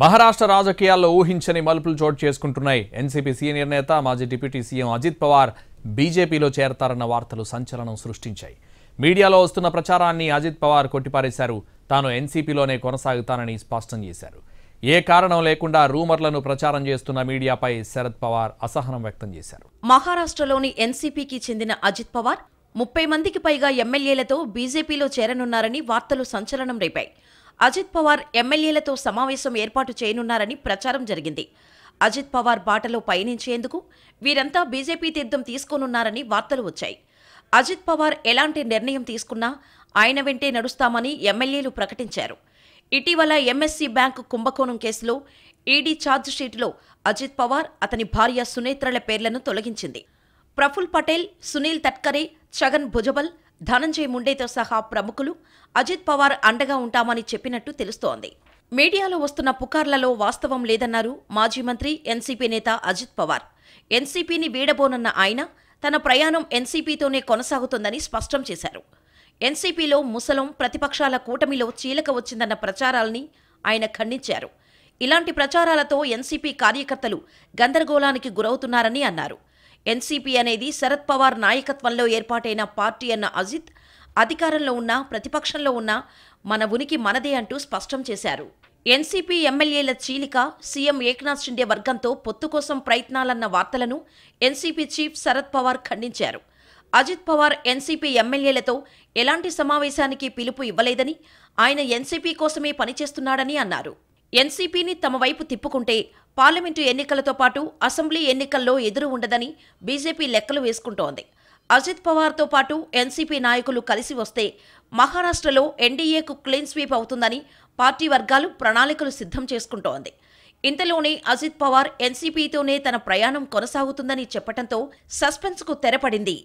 మహారాష్ట్ర రాజకీయాల్లో ఊహించని మలుపులు చోటు చేసుకుంటున్నాయి ఎన్సీపీ సీనియర్ నేత మాజీ డిప్యూటీ సీఎం అజిత్ పవార్ బీజేపీలో చేరతారన్న వార్తలు సంచలనం సృష్టించాయి మీడియాలో వస్తున్న ప్రచారాన్ని అజిత్ పవార్ కొట్టిపారేశారు తాను ఎన్సీపీలోనే కొనసాగుతానని స్పష్టం చేశారు ఏ కారణం లేకుండా రూమర్లను ప్రచారం చేస్తున్న మీడియాపై శరద్ పవార్ అసహనం వ్యక్తం చేశారు మహారాష్ట్రలోని ఎన్సీపీకి చెందిన అజిత్ పవార్ ముప్పై మందికి పైగా ఎమ్మెల్యేలతో బీజేపీలో చేరనున్నారని వార్తలు సంచలనం రేపాయి అజిత్ పవార్ ఎమ్మెల్యేలతో సమావేశం ఏర్పాటు చేయనున్నారని ప్రచారం జరిగింది అజిత్ పవార్ బాటలో పయనించేందుకు వీరంతా బీజేపీ తీర్థం తీసుకోనున్నారని వార్తలు వచ్చాయి అజిత్ పవార్ ఎలాంటి నిర్ణయం తీసుకున్నా ఆయన వెంటే నడుస్తామని ఎమ్మెల్యేలు ప్రకటించారు ఇటీవల ఎంఎస్సీ బ్యాంక్ కుంభకోణం కేసులో ఈడీ ఛార్జ్షీట్లో అజిత్ పవార్ అతని భార్య సునేత్రల పేర్లను తొలగించింది ప్రఫుల్ పటేల్ సునీల్ తట్కరే ఛగన్ భుజబల్ ధనంజయ్ ముండేతో సహా ప్రముఖులు అజిత్ పవార్ అండగా ఉంటామని చెప్పినట్టు తెలుస్తోంది మీడియాలో వస్తున్న పుకార్లలో వాస్తవం లేదన్నారు మాజీ మంత్రి ఎన్సీపీ నేత అజిత్ పవార్ ఎన్సీపీని వీడబోనన్న ఆయన తన ప్రయాణం ఎన్సీపీతోనే కొనసాగుతుందని స్పష్టం చేశారు ఎన్సీపీలో ముసలం ప్రతిపక్షాల కూటమిలో చీలక వచ్చిందన్న ప్రచారాల్ని ఆయన ఖండించారు ఇలాంటి ప్రచారాలతో ఎన్సీపీ కార్యకర్తలు గందరగోళానికి గురవుతున్నారని అన్నారు ఎన్సీపీ అనేది శరద్ పవార్ నాయకత్వంలో ఏర్పాటైన పార్టీ అన్న అజిత్ అధికారంలో ఉన్నా ప్రతిపక్షంలో ఉన్నా మన ఉనికి మనదే అంటూ స్పష్టం చేశారు ఎన్సీపీ ఎమ్మెల్యేల చీలిక సీఎం ఏక్నాథ్ షిండే వర్గంతో పొత్తు కోసం ప్రయత్నాలన్న వార్తలను ఎన్సీపీ చీఫ్ శరద్ పవార్ ఖండించారు అజిత్ పవార్ ఎన్సీపీ ఎమ్మెల్యేలతో ఎలాంటి సమావేశానికి పిలుపు ఇవ్వలేదని ఆయన ఎన్సీపీ కోసమే పనిచేస్తున్నాడని అన్నారు ఎన్సీపీని తమ వైపు తిప్పుకుంటే పార్లమెంటు ఎన్నికలతో పాటు అసెంబ్లీ ఎన్నికల్లో ఎదురు ఉండదని బీజేపీ లెక్కలు వేసుకుంటోంది అజిత్ పవార్తో పాటు ఎన్సీపీ నాయకులు కలిసి వస్తే మహారాష్ట్రలో ఎన్డీఏకు క్లీన్ స్వీప్ అవుతుందని పార్టీ వర్గాలు ప్రణాళికలు సిద్ధం చేసుకుంటోంది ఇంతలోనే అజిత్ పవార్ ఎన్సీపీతోనే తన ప్రయాణం కొనసాగుతుందని చెప్పడంతో సస్పెన్స్కు తెరపడింది